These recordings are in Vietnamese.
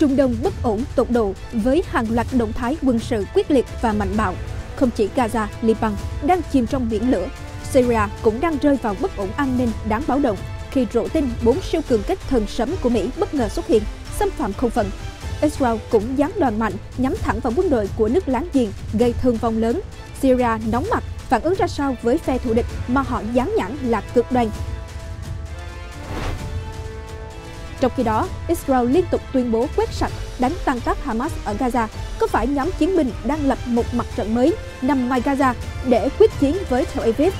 Trung Đông bất ổn tột độ với hàng loạt động thái quân sự quyết liệt và mạnh bạo. Không chỉ Gaza, Liban đang chìm trong biển lửa, Syria cũng đang rơi vào bất ổn an ninh đáng báo động khi rộ tin bốn siêu cường kích thần sấm của Mỹ bất ngờ xuất hiện, xâm phạm không phận. Israel cũng giáng đoàn mạnh nhắm thẳng vào quân đội của nước láng giềng, gây thương vong lớn. Syria nóng mặt, phản ứng ra sao với phe thù địch mà họ dán nhãn là cực đoan trong khi đó, Israel liên tục tuyên bố quét sạch đánh tan tác Hamas ở Gaza có phải nhóm chiến binh đang lập một mặt trận mới nằm ngoài Gaza để quyết chiến với Tel Aviv?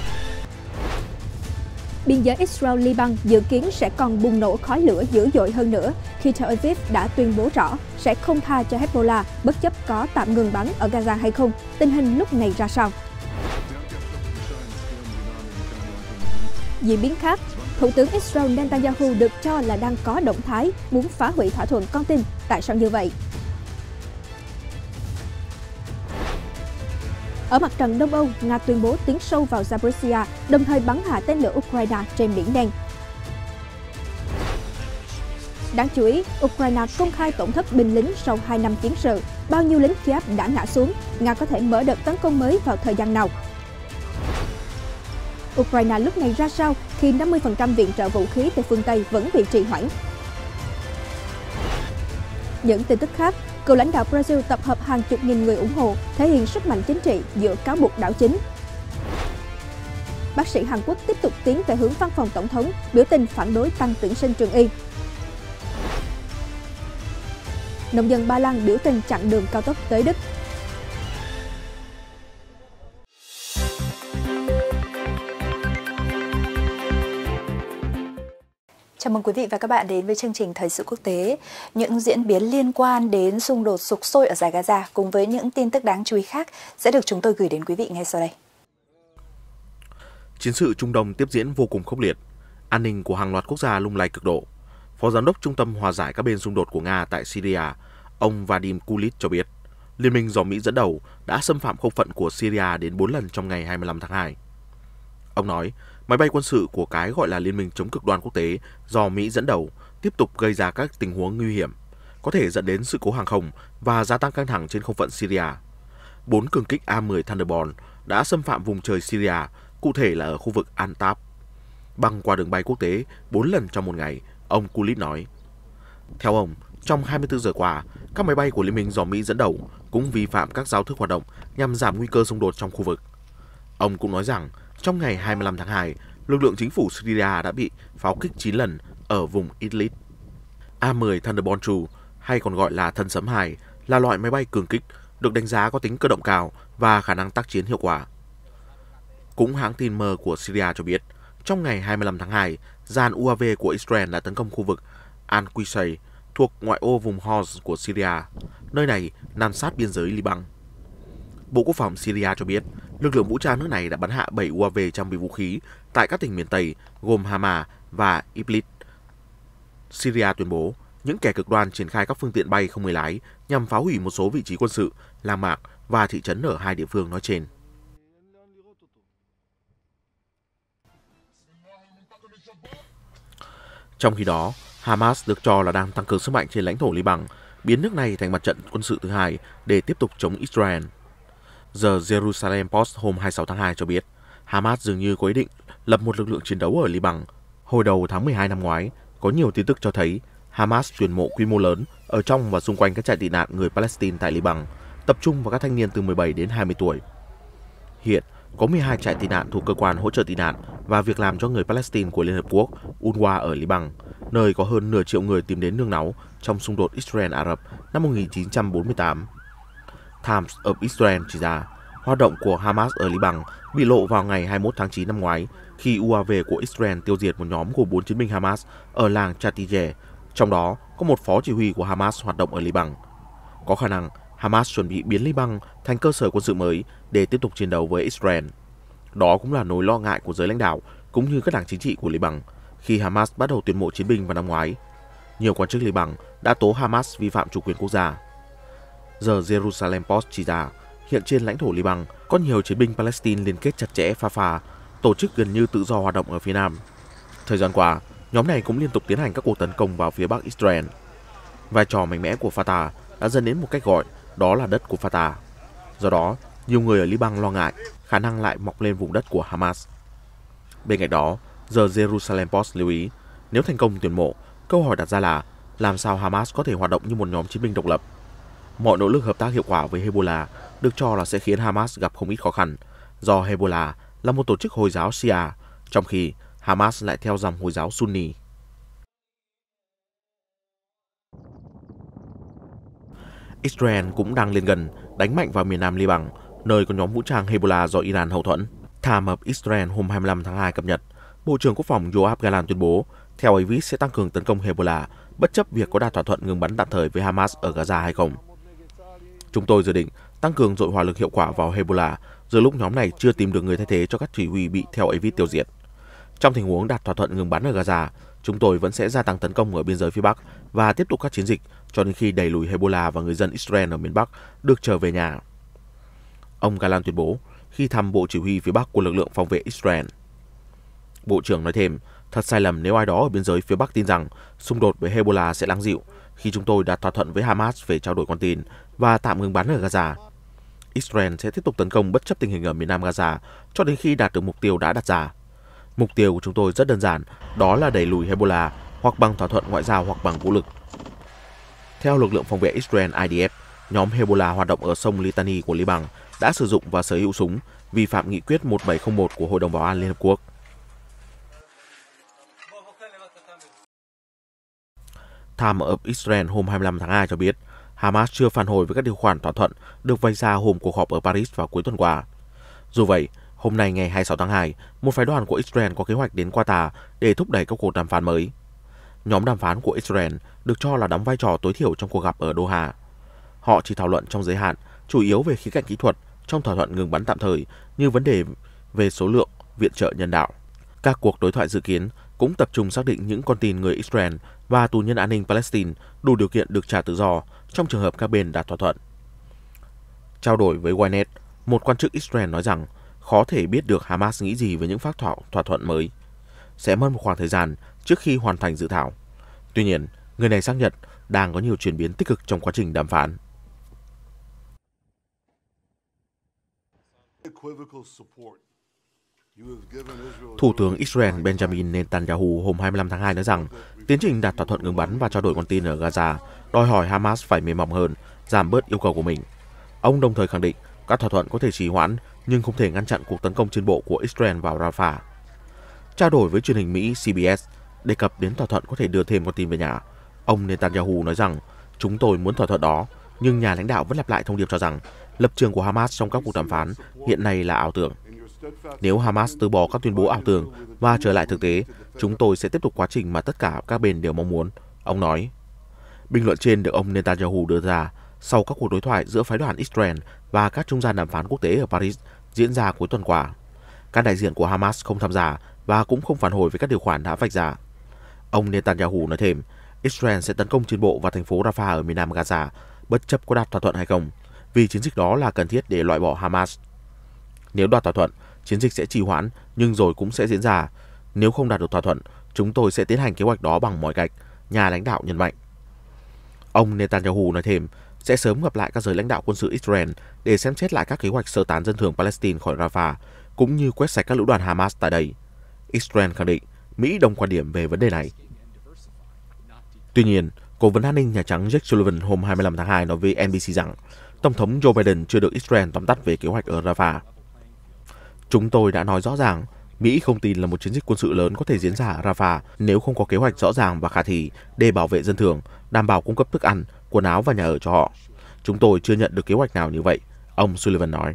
Biên giới Israel-Liban dự kiến sẽ còn bùng nổ khói lửa dữ dội hơn nữa khi Tel Aviv đã tuyên bố rõ sẽ không tha cho Hezbollah bất chấp có tạm ngừng bắn ở Gaza hay không. Tình hình lúc này ra sao? Diễn biến khác, Thủ tướng Israel Netanyahu được cho là đang có động thái muốn phá hủy thỏa thuận con tin. Tại sao như vậy? Ở mặt trận Đông Âu, Nga tuyên bố tiến sâu vào Zaporizhia, đồng thời bắn hạ tên lửa Ukraine trên Biển Đen. Đáng chú ý, Ukraine công khai tổn thất binh lính sau 2 năm chiến sự. Bao nhiêu lính Kiev đã ngã xuống? Nga có thể mở đợt tấn công mới vào thời gian nào? Ukraine lúc này ra sao khi 50% viện trợ vũ khí từ phương Tây vẫn bị trì hoãn? Những tin tức khác, cựu lãnh đạo Brazil tập hợp hàng chục nghìn người ủng hộ, thể hiện sức mạnh chính trị giữa cáo buộc đảo chính. Bác sĩ Hàn Quốc tiếp tục tiến về hướng văn phòng tổng thống, biểu tình phản đối tăng tuyển sinh trường y. Nông dân Ba Lan biểu tình chặn đường cao tốc tới Đức. Chào mừng quý vị và các bạn đến với chương trình Thời sự quốc tế. Những diễn biến liên quan đến xung đột sục sôi ở giải Gaza cùng với những tin tức đáng chú ý khác sẽ được chúng tôi gửi đến quý vị ngay sau đây. Chiến sự Trung Đông tiếp diễn vô cùng khốc liệt. An ninh của hàng loạt quốc gia lung lay cực độ. Phó Giám đốc Trung tâm Hòa giải các bên xung đột của Nga tại Syria, ông Vadim Kulit cho biết, Liên minh do Mỹ dẫn đầu đã xâm phạm không phận của Syria đến 4 lần trong ngày 25 tháng 2. Ông nói, Máy bay quân sự của cái gọi là Liên minh chống cực đoan quốc tế do Mỹ dẫn đầu tiếp tục gây ra các tình huống nguy hiểm, có thể dẫn đến sự cố hàng không và gia tăng căng thẳng trên không phận Syria. Bốn cường kích A-10 Thunderbolt đã xâm phạm vùng trời Syria, cụ thể là ở khu vực Antab. Băng qua đường bay quốc tế 4 lần trong một ngày, ông Kulit nói. Theo ông, trong 24 giờ qua, các máy bay của Liên minh do Mỹ dẫn đầu cũng vi phạm các giao thức hoạt động nhằm giảm nguy cơ xung đột trong khu vực. Ông cũng nói rằng trong ngày 25 tháng 2, lực lượng chính phủ Syria đã bị pháo kích 9 lần ở vùng Idlib. A-10 Thunderbolt True, hay còn gọi là thân sấm 2, là loại máy bay cường kích được đánh giá có tính cơ động cao và khả năng tác chiến hiệu quả. Cũng hãng tin mơ của Syria cho biết, trong ngày 25 tháng 2, dàn UAV của Israel đã tấn công khu vực al qusay thuộc ngoại ô vùng Homs của Syria. Nơi này nằm sát biên giới Liban. Bộ Quốc phòng Syria cho biết, Lực lượng vũ trang nước này đã bắn hạ 7 UAV trang bị vũ khí tại các tỉnh miền Tây gồm Hama và Iblis. Syria tuyên bố những kẻ cực đoan triển khai các phương tiện bay không người lái nhằm phá hủy một số vị trí quân sự, làng mạc và thị trấn ở hai địa phương nói trên. Trong khi đó, Hamas được cho là đang tăng cường sức mạnh trên lãnh thổ Liban, biến nước này thành mặt trận quân sự thứ hai để tiếp tục chống Israel. The Jerusalem Post hôm 26 tháng 2 cho biết, Hamas dường như có ý định lập một lực lượng chiến đấu ở Liban. Hồi đầu tháng 12 năm ngoái, có nhiều tin tức cho thấy Hamas tuyển mộ quy mô lớn ở trong và xung quanh các trại tị nạn người Palestine tại Liban, tập trung vào các thanh niên từ 17 đến 20 tuổi. Hiện, có 12 trại tị nạn thuộc cơ quan hỗ trợ tị nạn và việc làm cho người Palestine của Liên Hợp Quốc Unwa ở Liban, nơi có hơn nửa triệu người tìm đến nương náu trong xung đột Israel-Ả Rập năm 1948. Times of Israel chỉ ra, hoạt động của Hamas ở Liban bị lộ vào ngày 21 tháng 9 năm ngoái khi UAV của Israel tiêu diệt một nhóm của 4 chiến binh Hamas ở làng Chatije, trong đó có một phó chỉ huy của Hamas hoạt động ở Liban. Có khả năng Hamas chuẩn bị biến Liban thành cơ sở quân sự mới để tiếp tục chiến đấu với Israel. Đó cũng là nỗi lo ngại của giới lãnh đạo cũng như các đảng chính trị của Liban khi Hamas bắt đầu tuyển mộ chiến binh vào năm ngoái. Nhiều quan chức Liban đã tố Hamas vi phạm chủ quyền quốc gia. The Jerusalem Post chỉ ra, hiện trên lãnh thổ Liban có nhiều chiến binh Palestine liên kết chặt chẽ Fatah, tổ chức gần như tự do hoạt động ở phía Nam. Thời gian qua, nhóm này cũng liên tục tiến hành các cuộc tấn công vào phía Bắc Israel. Vai trò mạnh mẽ của Fatah đã dẫn đến một cách gọi đó là đất của Fatah. Do đó, nhiều người ở Liban lo ngại khả năng lại mọc lên vùng đất của Hamas. Bên cạnh đó, The Jerusalem Post lưu ý, nếu thành công tuyển mộ, câu hỏi đặt ra là làm sao Hamas có thể hoạt động như một nhóm chiến binh độc lập Mọi nỗ lực hợp tác hiệu quả với Hezbollah được cho là sẽ khiến Hamas gặp không ít khó khăn, do Hezbollah là một tổ chức Hồi giáo Shia, trong khi Hamas lại theo dòng Hồi giáo Sunni. Israel cũng đang lên gần, đánh mạnh vào miền nam Liban, nơi có nhóm vũ trang Hezbollah do Iran hậu thuẫn. Tham hợp Israel hôm 25 tháng 2 cập nhật, Bộ trưởng Quốc phòng Yoav Galan tuyên bố, theo Avis sẽ tăng cường tấn công Hezbollah, bất chấp việc có đạt thỏa thuận ngừng bắn tạm thời với Hamas ở Gaza hay không. Chúng tôi dự định tăng cường dội hỏa lực hiệu quả vào Hezbollah giữa lúc nhóm này chưa tìm được người thay thế cho các chỉ huy bị theo Avis tiêu diệt. Trong tình huống đạt thỏa thuận ngừng bắn ở Gaza, chúng tôi vẫn sẽ gia tăng tấn công ở biên giới phía Bắc và tiếp tục các chiến dịch cho đến khi đẩy lùi Hezbollah và người dân Israel ở miền Bắc được trở về nhà. Ông Galan tuyên bố khi thăm Bộ Chỉ huy phía Bắc của lực lượng phòng vệ Israel. Bộ trưởng nói thêm, thật sai lầm nếu ai đó ở biên giới phía Bắc tin rằng xung đột với Hezbollah sẽ lắng dịu khi chúng tôi đã thỏa thuận với Hamas về trao đổi con tin và tạm ngừng bắn ở Gaza. Israel sẽ tiếp tục tấn công bất chấp tình hình ở miền nam Gaza cho đến khi đạt được mục tiêu đã đặt ra. Mục tiêu của chúng tôi rất đơn giản, đó là đẩy lùi Hezbollah hoặc bằng thỏa thuận ngoại giao hoặc bằng vũ lực. Theo lực lượng phòng vệ Israel IDF, nhóm Hezbollah hoạt động ở sông Litani của Liban đã sử dụng và sở hữu súng vi phạm nghị quyết 1701 của Hội đồng Bảo an Liên Hợp Quốc. Times of Israel hôm 25 tháng 2 cho biết Hamas chưa phản hồi với các điều khoản thỏa thuận được vay ra hôm cuộc họp ở Paris vào cuối tuần qua. Dù vậy, hôm nay ngày 26 tháng 2, một phái đoàn của Israel có kế hoạch đến Qatar để thúc đẩy các cuộc đàm phán mới. Nhóm đàm phán của Israel được cho là đóng vai trò tối thiểu trong cuộc gặp ở Doha. Họ chỉ thảo luận trong giới hạn, chủ yếu về khía cạnh kỹ thuật trong thỏa thuận ngừng bắn tạm thời như vấn đề về số lượng viện trợ nhân đạo. Các cuộc đối thoại dự kiến cũng tập trung xác định những con tin người Israel và tù nhân an ninh Palestine đủ điều kiện được trả tự do trong trường hợp các bên đạt thỏa thuận. Trao đổi với Ynet, một quan chức Israel nói rằng khó thể biết được Hamas nghĩ gì về những phát thảo thỏa thuận mới. Sẽ mất một khoảng thời gian trước khi hoàn thành dự thảo. Tuy nhiên, người này xác nhận đang có nhiều chuyển biến tích cực trong quá trình đàm phán. Thủ tướng Israel Benjamin Netanyahu hôm 25 tháng 2 nói rằng Tiến trình đạt thỏa thuận ngừng bắn và trao đổi con tin ở Gaza đòi hỏi Hamas phải mềm mỏng hơn, giảm bớt yêu cầu của mình. Ông đồng thời khẳng định các thỏa thuận có thể trì hoãn nhưng không thể ngăn chặn cuộc tấn công trên bộ của Israel vào Rafah. Trao đổi với truyền hình Mỹ CBS đề cập đến thỏa thuận có thể đưa thêm con tin về nhà, ông Netanyahu nói rằng chúng tôi muốn thỏa thuận đó, nhưng nhà lãnh đạo vẫn lặp lại thông điệp cho rằng lập trường của Hamas trong các cuộc đàm phán hiện nay là ảo tưởng. Nếu Hamas từ bỏ các tuyên bố ảo tưởng và trở lại thực tế, chúng tôi sẽ tiếp tục quá trình mà tất cả các bên đều mong muốn, ông nói. Bình luận trên được ông Netanyahu đưa ra sau các cuộc đối thoại giữa phái đoàn Israel và các trung gian đàm phán quốc tế ở Paris diễn ra cuối tuần qua. Các đại diện của Hamas không tham gia và cũng không phản hồi với các điều khoản đã vạch ra. Ông Netanyahu nói thêm, Israel sẽ tấn công trên bộ vào thành phố Rafah ở miền nam Gaza, bất chấp có đạt thỏa thuận hay không, vì chiến dịch đó là cần thiết để loại bỏ Hamas. Nếu đoạt thỏa thuận, chiến dịch sẽ trì hoãn nhưng rồi cũng sẽ diễn ra. Nếu không đạt được thỏa thuận, chúng tôi sẽ tiến hành kế hoạch đó bằng mọi cách, nhà lãnh đạo nhấn mạnh. Ông Netanyahu nói thêm, sẽ sớm gặp lại các giới lãnh đạo quân sự Israel để xem xét lại các kế hoạch sơ tán dân thường Palestine khỏi Rafah, cũng như quét sạch các lũ đoàn Hamas tại đây. Israel khẳng định Mỹ đồng quan điểm về vấn đề này. Tuy nhiên, Cố vấn an ninh Nhà Trắng Jake Sullivan hôm 25 tháng 2 nói với NBC rằng Tổng thống Joe Biden chưa được Israel tóm tắt về kế hoạch ở Rafah. Chúng tôi đã nói rõ ràng, Mỹ không tin là một chiến dịch quân sự lớn có thể diễn ra ở Rafah nếu không có kế hoạch rõ ràng và khả thi để bảo vệ dân thường, đảm bảo cung cấp thức ăn, quần áo và nhà ở cho họ. Chúng tôi chưa nhận được kế hoạch nào như vậy, ông Sullivan nói.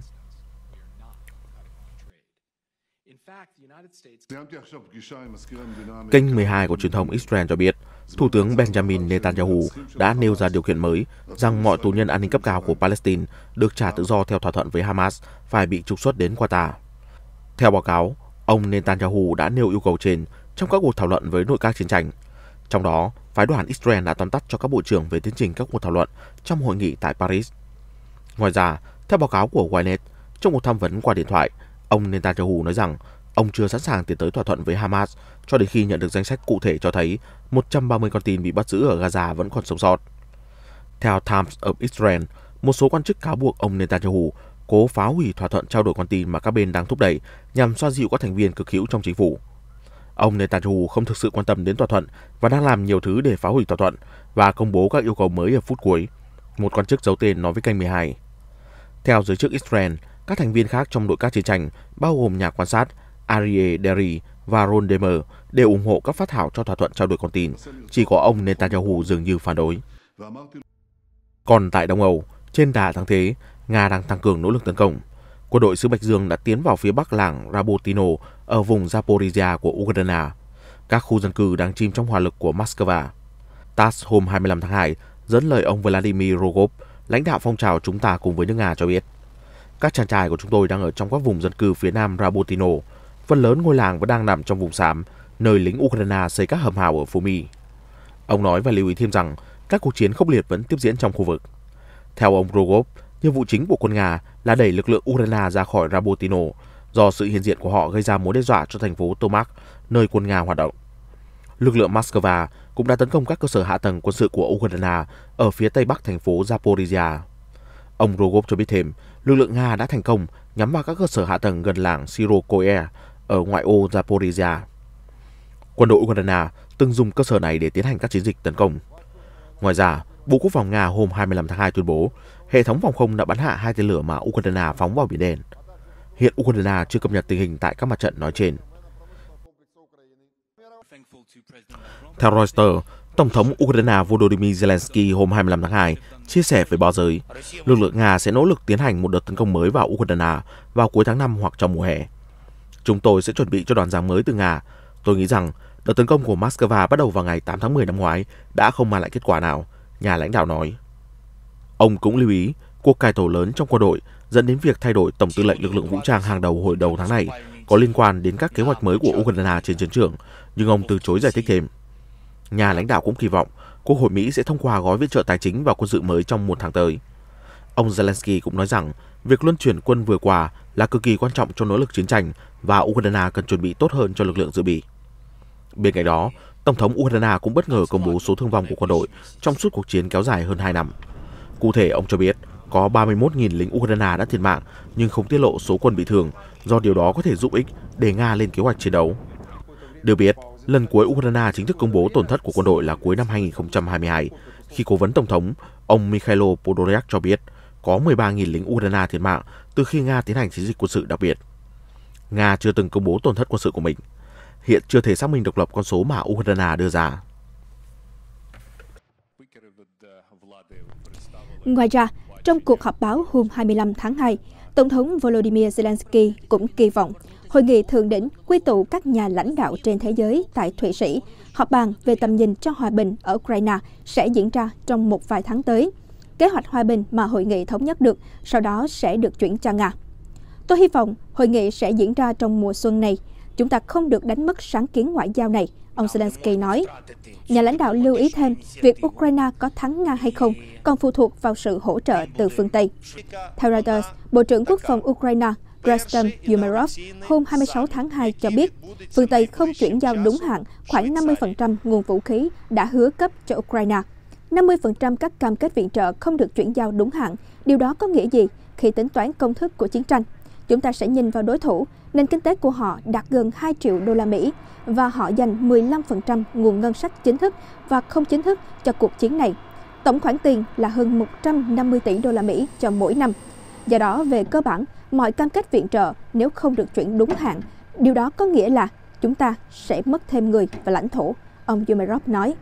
Kênh 12 của truyền thông Israel cho biết, Thủ tướng Benjamin Netanyahu đã nêu ra điều kiện mới rằng mọi tù nhân an ninh cấp cao của Palestine được trả tự do theo thỏa thuận với Hamas phải bị trục xuất đến Qatar. Theo báo cáo, ông Netanyahu đã nêu yêu cầu trên trong các cuộc thảo luận với nội các chiến tranh. Trong đó, phái đoàn Israel đã tóm tắt cho các bộ trưởng về tiến trình các cuộc thảo luận trong hội nghị tại Paris. Ngoài ra, theo báo cáo của Wynet, trong một tham vấn qua điện thoại, ông Netanyahu nói rằng ông chưa sẵn sàng tiến tới thỏa thuận với Hamas cho đến khi nhận được danh sách cụ thể cho thấy 130 con tin bị bắt giữ ở Gaza vẫn còn sống sót. Theo Times of Israel, một số quan chức cáo buộc ông Netanyahu cố phá hủy thỏa thuận trao đổi con tin mà các bên đang thúc đẩy nhằm xoa dịu các thành viên cực hữu trong chính phủ. Ông Netanyahu không thực sự quan tâm đến thỏa thuận và đang làm nhiều thứ để phá hủy thỏa thuận và công bố các yêu cầu mới ở phút cuối, một quan chức giấu tên nói với kênh 12. Theo giới chức Israel, các thành viên khác trong đội các chiến tranh, bao gồm nhà quan sát Aryeh Deri và Ron Demer, đều ủng hộ các phát thảo cho thỏa thuận trao đổi con tin. Chỉ có ông Netanyahu dường như phản đối. Còn tại Đông Âu, trên đà thắng thế, Nga đang tăng cường nỗ lực tấn công. Quân đội xứ Bạch Dương đã tiến vào phía bắc làng Rabotino ở vùng Zaporizhia của Ukraine. Các khu dân cư đang chìm trong hỏa lực của Moscow. TASS hôm 25 tháng 2 dẫn lời ông Vladimir Rogov, lãnh đạo phong trào chúng ta cùng với nước Nga cho biết. Các chàng trai của chúng tôi đang ở trong các vùng dân cư phía nam Rabotino. Phần lớn ngôi làng vẫn đang nằm trong vùng xám, nơi lính Ukraine xây các hầm hào ở Fomi. Ông nói và lưu ý thêm rằng các cuộc chiến khốc liệt vẫn tiếp diễn trong khu vực. Theo ông Rogov, Nhiệm vụ chính của quân Nga là đẩy lực lượng Ukraine ra khỏi Rabotino do sự hiện diện của họ gây ra mối đe dọa cho thành phố Tomak, nơi quân Nga hoạt động. Lực lượng Moscow cũng đã tấn công các cơ sở hạ tầng quân sự của Ukraine ở phía tây bắc thành phố Zaporizhia. Ông Rogov cho biết thêm, lực lượng Nga đã thành công nhắm vào các cơ sở hạ tầng gần làng Sirokoe ở ngoại ô Zaporizhia. Quân đội Ukraine từng dùng cơ sở này để tiến hành các chiến dịch tấn công. Ngoài ra, Bộ Quốc phòng Nga hôm 25 tháng 2 tuyên bố hệ thống phòng không đã bắn hạ hai tên lửa mà Ukraine phóng vào Biển Đen. Hiện Ukraine chưa cập nhật tình hình tại các mặt trận nói trên. Theo Reuters, Tổng thống Ukraine Volodymyr Zelensky hôm 25 tháng 2 chia sẻ với báo giới, lực lượng Nga sẽ nỗ lực tiến hành một đợt tấn công mới vào Ukraine vào cuối tháng 5 hoặc trong mùa hè. Chúng tôi sẽ chuẩn bị cho đoàn giáng mới từ Nga. Tôi nghĩ rằng đợt tấn công của Moscow bắt đầu vào ngày 8 tháng 10 năm ngoái đã không mang lại kết quả nào, nhà lãnh đạo nói. Ông cũng lưu ý cuộc cải tổ lớn trong quân đội dẫn đến việc thay đổi tổng tư lệnh lực lượng vũ trang hàng đầu hồi đầu tháng này có liên quan đến các kế hoạch mới của Ukraine trên chiến trường, nhưng ông từ chối giải thích thêm. Nhà lãnh đạo cũng kỳ vọng Quốc hội Mỹ sẽ thông qua gói viện trợ tài chính và quân sự mới trong một tháng tới. Ông Zelensky cũng nói rằng việc luân chuyển quân vừa qua là cực kỳ quan trọng cho nỗ lực chiến tranh và Ukraine cần chuẩn bị tốt hơn cho lực lượng dự bị. Bên cạnh đó, Tổng thống Ukraine cũng bất ngờ công bố số thương vong của quân đội trong suốt cuộc chiến kéo dài hơn 2 năm. Cụ thể, ông cho biết có 31.000 lính Ukraine đã thiệt mạng nhưng không tiết lộ số quân bị thương do điều đó có thể giúp ích để Nga lên kế hoạch chiến đấu. Được biết, lần cuối Ukraine chính thức công bố tổn thất của quân đội là cuối năm 2022 khi cố vấn Tổng thống ông Mikhailo Podolyak cho biết có 13.000 lính Ukraine thiệt mạng từ khi Nga tiến hành chiến dịch quân sự đặc biệt. Nga chưa từng công bố tổn thất quân sự của mình. Hiện chưa thể xác minh độc lập con số mà Ukraine đưa ra. Ngoài ra, trong cuộc họp báo hôm 25 tháng 2, Tổng thống Volodymyr Zelensky cũng kỳ vọng hội nghị thượng đỉnh quy tụ các nhà lãnh đạo trên thế giới tại Thụy Sĩ họp bàn về tầm nhìn cho hòa bình ở Ukraine sẽ diễn ra trong một vài tháng tới. Kế hoạch hòa bình mà hội nghị thống nhất được sau đó sẽ được chuyển cho Nga. Tôi hy vọng hội nghị sẽ diễn ra trong mùa xuân này. Chúng ta không được đánh mất sáng kiến ngoại giao này, Ông Zelensky nói. Nhà lãnh đạo lưu ý thêm, việc Ukraine có thắng Nga hay không còn phụ thuộc vào sự hỗ trợ từ phương Tây. Theo Reuters, Bộ trưởng Quốc phòng Ukraine Rastam Umerov hôm 26 tháng 2 cho biết, phương Tây không chuyển giao đúng hạn khoảng 50% nguồn vũ khí đã hứa cấp cho Ukraine. 50% các cam kết viện trợ không được chuyển giao đúng hạn. Điều đó có nghĩa gì khi tính toán công thức của chiến tranh? Chúng ta sẽ nhìn vào đối thủ, nền kinh tế của họ đạt gần 2 triệu đô la Mỹ và họ dành 15% nguồn ngân sách chính thức và không chính thức cho cuộc chiến này. Tổng khoản tiền là hơn 150 tỷ đô la Mỹ cho mỗi năm. Do đó, về cơ bản, mọi cam kết viện trợ nếu không được chuyển đúng hạn, điều đó có nghĩa là chúng ta sẽ mất thêm người và lãnh thổ, ông Yumerov nói.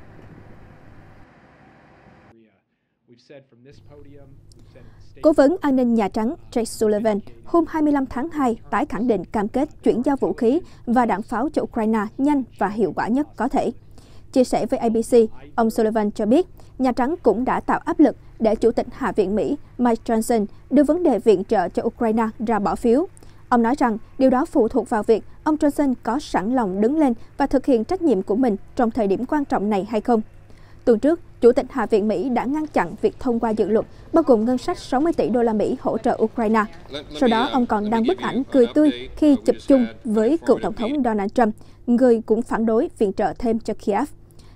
Cố vấn an ninh Nhà Trắng Jake Sullivan hôm 25 tháng 2 tái khẳng định cam kết chuyển giao vũ khí và đạn pháo cho Ukraine nhanh và hiệu quả nhất có thể. Chia sẻ với ABC, ông Sullivan cho biết Nhà Trắng cũng đã tạo áp lực để Chủ tịch Hạ viện Mỹ Mike Johnson đưa vấn đề viện trợ cho Ukraine ra bỏ phiếu. Ông nói rằng điều đó phụ thuộc vào việc ông Johnson có sẵn lòng đứng lên và thực hiện trách nhiệm của mình trong thời điểm quan trọng này hay không. Tuần trước, Chủ tịch Hạ viện Mỹ đã ngăn chặn việc thông qua dự luật bao gồm ngân sách 60 tỷ đô la Mỹ hỗ trợ Ukraine. Sau đó, ông còn đăng bức ảnh cười tươi khi chụp chung với cựu Tổng thống Donald Trump, người cũng phản đối viện trợ thêm cho Kiev.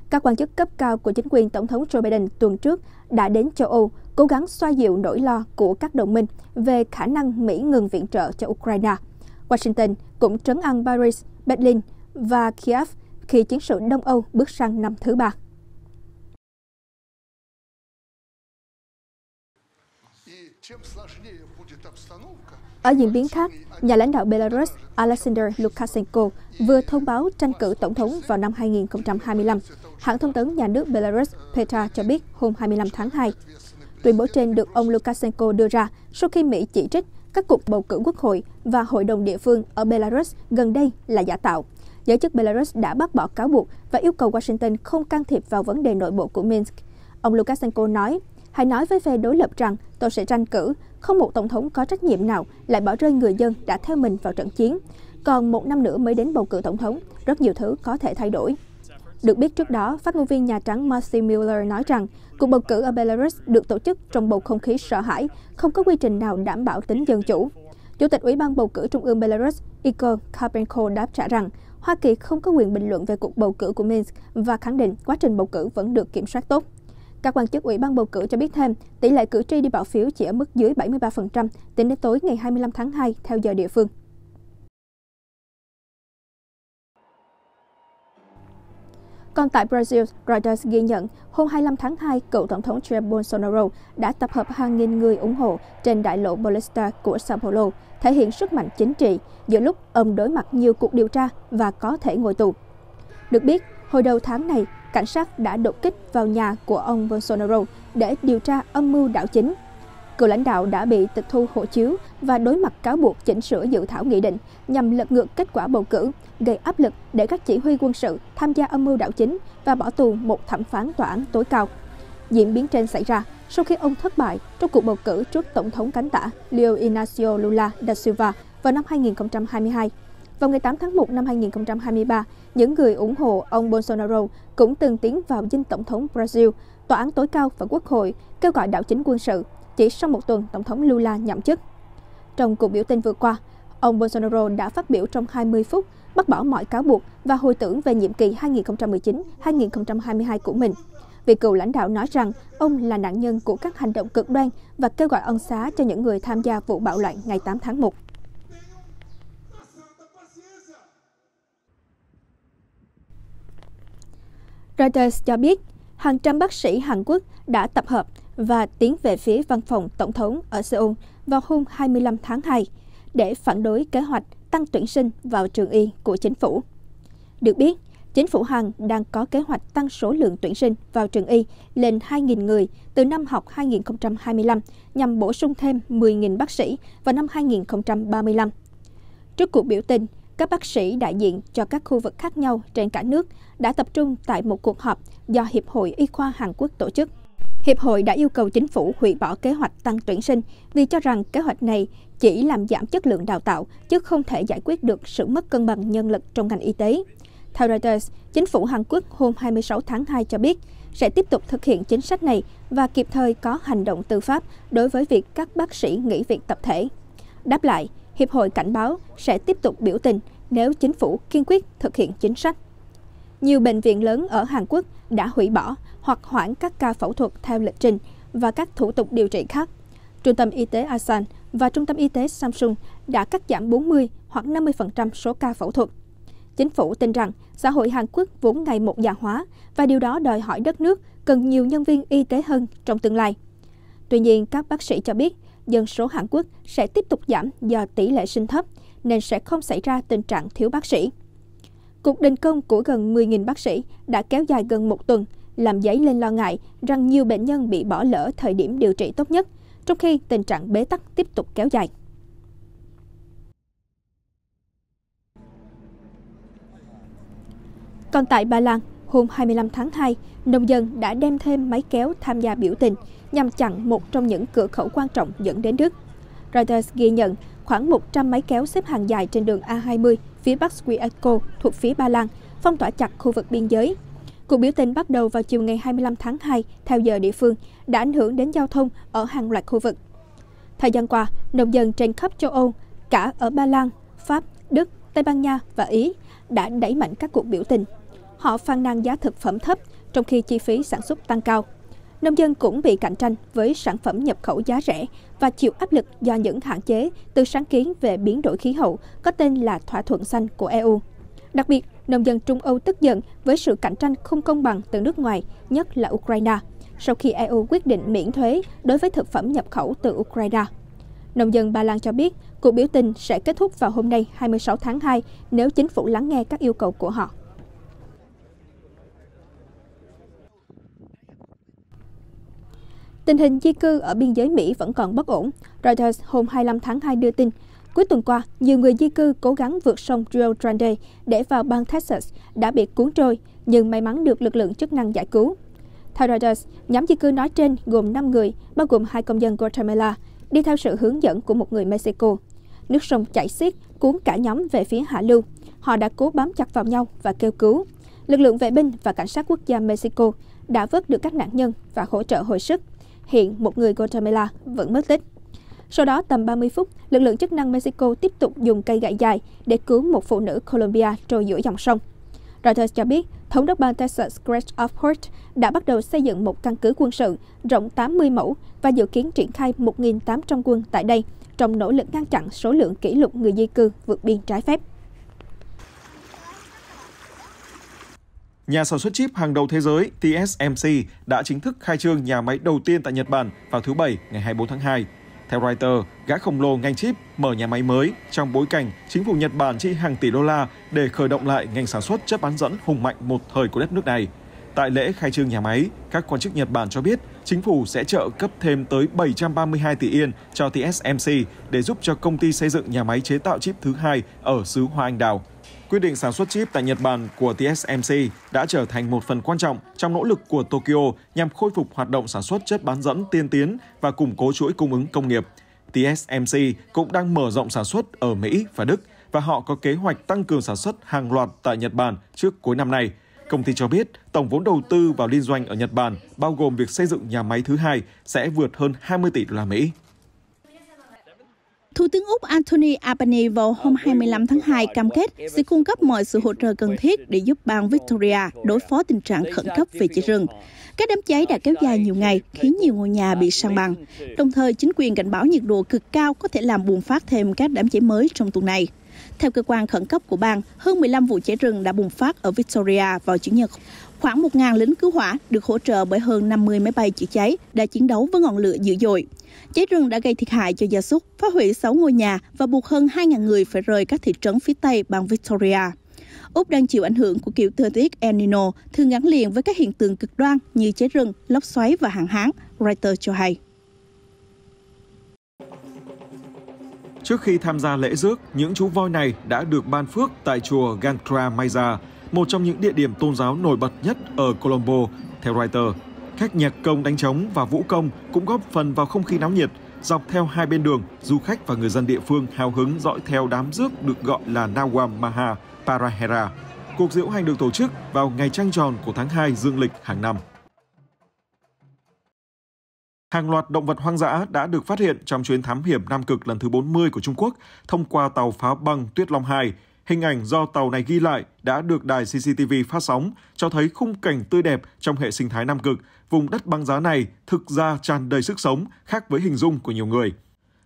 Các quan chức cấp cao của chính quyền Tổng thống Joe Biden tuần trước đã đến châu Âu cố gắng xoa dịu nỗi lo của các đồng minh về khả năng Mỹ ngừng viện trợ cho Ukraine. Washington cũng trấn an Paris, Berlin và Kiev khi chiến sự Đông Âu bước sang năm thứ ba. Ở diễn biến khác, nhà lãnh đạo Belarus Alexander Lukashenko vừa thông báo tranh cử tổng thống vào năm 2025. Hãng thông tấn nhà nước Belarus Petra cho biết hôm 25 tháng 2. Tuyên bố trên được ông Lukashenko đưa ra sau khi Mỹ chỉ trích các cuộc bầu cử quốc hội và hội đồng địa phương ở Belarus gần đây là giả tạo. Giới chức Belarus đã bác bỏ cáo buộc và yêu cầu Washington không can thiệp vào vấn đề nội bộ của Minsk. Ông Lukashenko nói Hãy nói với phe đối lập rằng tôi sẽ tranh cử, không một tổng thống có trách nhiệm nào lại bỏ rơi người dân đã theo mình vào trận chiến. Còn một năm nữa mới đến bầu cử tổng thống, rất nhiều thứ có thể thay đổi. Được biết trước đó, phát ngôn viên Nhà Trắng Marcy Miller nói rằng cuộc bầu cử ở Belarus được tổ chức trong bầu không khí sợ hãi, không có quy trình nào đảm bảo tính dân chủ. Chủ tịch Ủy ban bầu cử Trung ương Belarus Igor Karpenko đáp trả rằng Hoa Kỳ không có quyền bình luận về cuộc bầu cử của Minsk và khẳng định quá trình bầu cử vẫn được kiểm soát tốt. Các quan chức Ủy ban bầu cử cho biết thêm, tỷ lệ cử tri đi bỏ phiếu chỉ ở mức dưới 73% tính đến tối ngày 25 tháng 2 theo giờ địa phương. Còn tại Brazil, Reuters ghi nhận hôm 25 tháng 2, cựu tổng thống Jair Bolsonaro đã tập hợp hàng nghìn người ủng hộ trên đại lộ Paulista của São Paulo, thể hiện sức mạnh chính trị giữa lúc ông đối mặt nhiều cuộc điều tra và có thể ngồi tù. Được biết, hồi đầu tháng này, cảnh sát đã đột kích vào nhà của ông Bolsonaro để điều tra âm mưu đảo chính. Cựu lãnh đạo đã bị tịch thu hộ chiếu và đối mặt cáo buộc chỉnh sửa dự thảo nghị định nhằm lật ngược kết quả bầu cử, gây áp lực để các chỉ huy quân sự tham gia âm mưu đảo chính và bỏ tù một thẩm phán tòa án tối cao. Diễn biến trên xảy ra sau khi ông thất bại trong cuộc bầu cử trước Tổng thống cánh tả Leo Inacio Lula da Silva vào năm 2022. Vào ngày 8 tháng 1 năm 2023, những người ủng hộ ông Bolsonaro cũng từng tiến vào dinh tổng thống Brazil, tòa án tối cao và quốc hội kêu gọi đảo chính quân sự chỉ sau một tuần tổng thống Lula nhậm chức. Trong cuộc biểu tình vừa qua, ông Bolsonaro đã phát biểu trong 20 phút bác bỏ mọi cáo buộc và hồi tưởng về nhiệm kỳ 2019-2022 của mình. Vị cựu lãnh đạo nói rằng ông là nạn nhân của các hành động cực đoan và kêu gọi ân xá cho những người tham gia vụ bạo loạn ngày 8 tháng 1. Reuters cho biết, hàng trăm bác sĩ Hàn Quốc đã tập hợp và tiến về phía văn phòng tổng thống ở Seoul vào hôm 25 tháng 2 để phản đối kế hoạch tăng tuyển sinh vào trường y của chính phủ. Được biết, chính phủ Hàn đang có kế hoạch tăng số lượng tuyển sinh vào trường y lên 2.000 người từ năm học 2025 nhằm bổ sung thêm 10.000 bác sĩ vào năm 2035. Trước cuộc biểu tình, các bác sĩ đại diện cho các khu vực khác nhau trên cả nước đã tập trung tại một cuộc họp do Hiệp hội Y khoa Hàn Quốc tổ chức. Hiệp hội đã yêu cầu chính phủ hủy bỏ kế hoạch tăng tuyển sinh vì cho rằng kế hoạch này chỉ làm giảm chất lượng đào tạo chứ không thể giải quyết được sự mất cân bằng nhân lực trong ngành y tế. Theo Reuters, chính phủ Hàn Quốc hôm 26 tháng 2 cho biết sẽ tiếp tục thực hiện chính sách này và kịp thời có hành động tư pháp đối với việc các bác sĩ nghỉ việc tập thể. Đáp lại, Hiệp hội cảnh báo sẽ tiếp tục biểu tình nếu chính phủ kiên quyết thực hiện chính sách. Nhiều bệnh viện lớn ở Hàn Quốc đã hủy bỏ hoặc hoãn các ca phẫu thuật theo lịch trình và các thủ tục điều trị khác. Trung tâm Y tế Asan và Trung tâm Y tế Samsung đã cắt giảm 40 hoặc 50% số ca phẫu thuật. Chính phủ tin rằng xã hội Hàn Quốc vốn ngày một già hóa và điều đó đòi hỏi đất nước cần nhiều nhân viên y tế hơn trong tương lai. Tuy nhiên, các bác sĩ cho biết dân số Hàn Quốc sẽ tiếp tục giảm do tỷ lệ sinh thấp, nên sẽ không xảy ra tình trạng thiếu bác sĩ. Cuộc đình công của gần 10.000 bác sĩ đã kéo dài gần một tuần, làm dấy lên lo ngại rằng nhiều bệnh nhân bị bỏ lỡ thời điểm điều trị tốt nhất, trong khi tình trạng bế tắc tiếp tục kéo dài. Còn tại Ba Lan, hôm 25 tháng 2, nông dân đã đem thêm máy kéo tham gia biểu tình nhằm chặn một trong những cửa khẩu quan trọng dẫn đến Đức. Reuters ghi nhận khoảng 100 máy kéo xếp hàng dài trên đường A20 phía Bắc Swiatko thuộc phía Ba Lan, phong tỏa chặt khu vực biên giới. Cuộc biểu tình bắt đầu vào chiều ngày 25 tháng 2 theo giờ địa phương đã ảnh hưởng đến giao thông ở hàng loạt khu vực. Thời gian qua, nông dân trên khắp châu Âu, cả ở Ba Lan, Pháp, Đức, Tây Ban Nha và Ý đã đẩy mạnh các cuộc biểu tình Họ phàn nàn giá thực phẩm thấp, trong khi chi phí sản xuất tăng cao. Nông dân cũng bị cạnh tranh với sản phẩm nhập khẩu giá rẻ và chịu áp lực do những hạn chế từ sáng kiến về biến đổi khí hậu có tên là thỏa thuận xanh của EU. Đặc biệt, nông dân Trung Âu tức giận với sự cạnh tranh không công bằng từ nước ngoài, nhất là Ukraine, sau khi EU quyết định miễn thuế đối với thực phẩm nhập khẩu từ Ukraine. Nông dân Ba Lan cho biết, cuộc biểu tình sẽ kết thúc vào hôm nay 26 tháng 2 nếu chính phủ lắng nghe các yêu cầu của họ. Tình hình di cư ở biên giới Mỹ vẫn còn bất ổn. Reuters hôm 25 tháng 2 đưa tin, cuối tuần qua, nhiều người di cư cố gắng vượt sông Rio Grande để vào bang Texas đã bị cuốn trôi, nhưng may mắn được lực lượng chức năng giải cứu. Theo Reuters, nhóm di cư nói trên gồm 5 người, bao gồm hai công dân Guatemala, đi theo sự hướng dẫn của một người Mexico. Nước sông chảy xiết, cuốn cả nhóm về phía hạ lưu. Họ đã cố bám chặt vào nhau và kêu cứu. Lực lượng vệ binh và cảnh sát quốc gia Mexico đã vớt được các nạn nhân và hỗ trợ hồi sức. Hiện một người Guatemala vẫn mất tích. Sau đó tầm 30 phút, lực lượng chức năng Mexico tiếp tục dùng cây gậy dài để cứu một phụ nữ Colombia trôi giữa dòng sông. Reuters cho biết, thống đốc bang Texas Greg Offord đã bắt đầu xây dựng một căn cứ quân sự rộng 80 mẫu và dự kiến triển khai 1.800 quân tại đây trong nỗ lực ngăn chặn số lượng kỷ lục người di cư vượt biên trái phép. Nhà sản xuất chip hàng đầu thế giới TSMC đã chính thức khai trương nhà máy đầu tiên tại Nhật Bản vào thứ Bảy ngày 24 tháng 2. Theo Reuters, gã khổng lồ ngành chip mở nhà máy mới trong bối cảnh chính phủ Nhật Bản chi hàng tỷ đô la để khởi động lại ngành sản xuất chất bán dẫn hùng mạnh một thời của đất nước này. Tại lễ khai trương nhà máy, các quan chức Nhật Bản cho biết chính phủ sẽ trợ cấp thêm tới 732 tỷ yên cho TSMC để giúp cho công ty xây dựng nhà máy chế tạo chip thứ hai ở xứ Hoa Anh Đào. Quyết định sản xuất chip tại Nhật Bản của TSMC đã trở thành một phần quan trọng trong nỗ lực của Tokyo nhằm khôi phục hoạt động sản xuất chất bán dẫn tiên tiến và củng cố chuỗi cung ứng công nghiệp. TSMC cũng đang mở rộng sản xuất ở Mỹ và Đức và họ có kế hoạch tăng cường sản xuất hàng loạt tại Nhật Bản trước cuối năm nay – Công ty cho biết tổng vốn đầu tư vào liên doanh ở Nhật Bản, bao gồm việc xây dựng nhà máy thứ hai, sẽ vượt hơn 20 tỷ đô la Mỹ. Thủ tướng Úc Anthony Albanese vào hôm 25 tháng 2 cam kết sẽ cung cấp mọi sự hỗ trợ cần thiết để giúp bang Victoria đối phó tình trạng khẩn cấp về cháy rừng. Các đám cháy đã kéo dài nhiều ngày, khiến nhiều ngôi nhà bị sang bằng. Đồng thời, chính quyền cảnh báo nhiệt độ cực cao có thể làm bùng phát thêm các đám cháy mới trong tuần này. Theo cơ quan khẩn cấp của bang, hơn 15 vụ cháy rừng đã bùng phát ở Victoria vào Chủ nhật. Khoảng 1.000 lính cứu hỏa được hỗ trợ bởi hơn 50 máy bay chữa cháy đã chiến đấu với ngọn lửa dữ dội. Cháy rừng đã gây thiệt hại cho gia súc, phá hủy 6 ngôi nhà và buộc hơn 2.000 người phải rời các thị trấn phía Tây bang Victoria. Úc đang chịu ảnh hưởng của kiểu thời tiết El Nino, thường gắn liền với các hiện tượng cực đoan như cháy rừng, lốc xoáy và hạn hán, Reuters cho hay. Trước khi tham gia lễ rước, những chú voi này đã được ban phước tại chùa Gankra Maya, một trong những địa điểm tôn giáo nổi bật nhất ở Colombo, theo Reuters. Các nhạc công đánh trống và vũ công cũng góp phần vào không khí náo nhiệt. Dọc theo hai bên đường, du khách và người dân địa phương hào hứng dõi theo đám rước được gọi là Nawam Maha Parahera. Cuộc diễu hành được tổ chức vào ngày trăng tròn của tháng 2 dương lịch hàng năm. Hàng loạt động vật hoang dã đã được phát hiện trong chuyến thám hiểm Nam Cực lần thứ 40 của Trung Quốc thông qua tàu phá băng Tuyết Long 2. Hình ảnh do tàu này ghi lại đã được đài CCTV phát sóng, cho thấy khung cảnh tươi đẹp trong hệ sinh thái Nam Cực. Vùng đất băng giá này thực ra tràn đầy sức sống, khác với hình dung của nhiều người.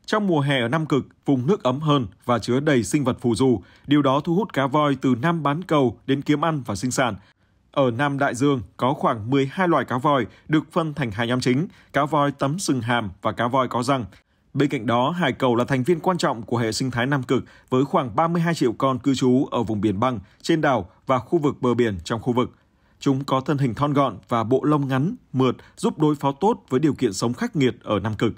Trong mùa hè ở Nam Cực, vùng nước ấm hơn và chứa đầy sinh vật phù du, điều đó thu hút cá voi từ Nam bán cầu đến kiếm ăn và sinh sản – ở Nam Đại Dương có khoảng 12 loài cá voi được phân thành hai nhóm chính, cá voi tấm sừng hàm và cá voi có răng. Bên cạnh đó, hải cầu là thành viên quan trọng của hệ sinh thái Nam Cực với khoảng 32 triệu con cư trú ở vùng biển băng, trên đảo và khu vực bờ biển trong khu vực. Chúng có thân hình thon gọn và bộ lông ngắn, mượt, giúp đối phó tốt với điều kiện sống khắc nghiệt ở Nam Cực.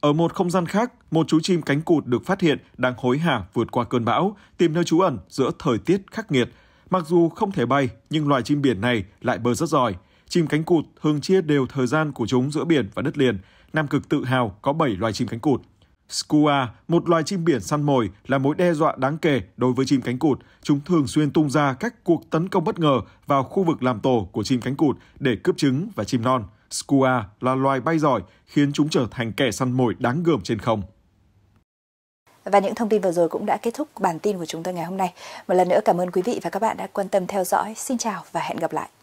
Ở một không gian khác, một chú chim cánh cụt được phát hiện đang hối hả vượt qua cơn bão, tìm nơi trú ẩn giữa thời tiết khắc nghiệt – Mặc dù không thể bay, nhưng loài chim biển này lại bơi rất giỏi. Chim cánh cụt thường chia đều thời gian của chúng giữa biển và đất liền. Nam Cực tự hào có 7 loài chim cánh cụt. Skua, một loài chim biển săn mồi, là mối đe dọa đáng kể đối với chim cánh cụt. Chúng thường xuyên tung ra các cuộc tấn công bất ngờ vào khu vực làm tổ của chim cánh cụt để cướp trứng và chim non. Skua là loài bay giỏi, khiến chúng trở thành kẻ săn mồi đáng gờm trên không. Và những thông tin vừa rồi cũng đã kết thúc bản tin của chúng tôi ngày hôm nay. Một lần nữa cảm ơn quý vị và các bạn đã quan tâm theo dõi. Xin chào và hẹn gặp lại.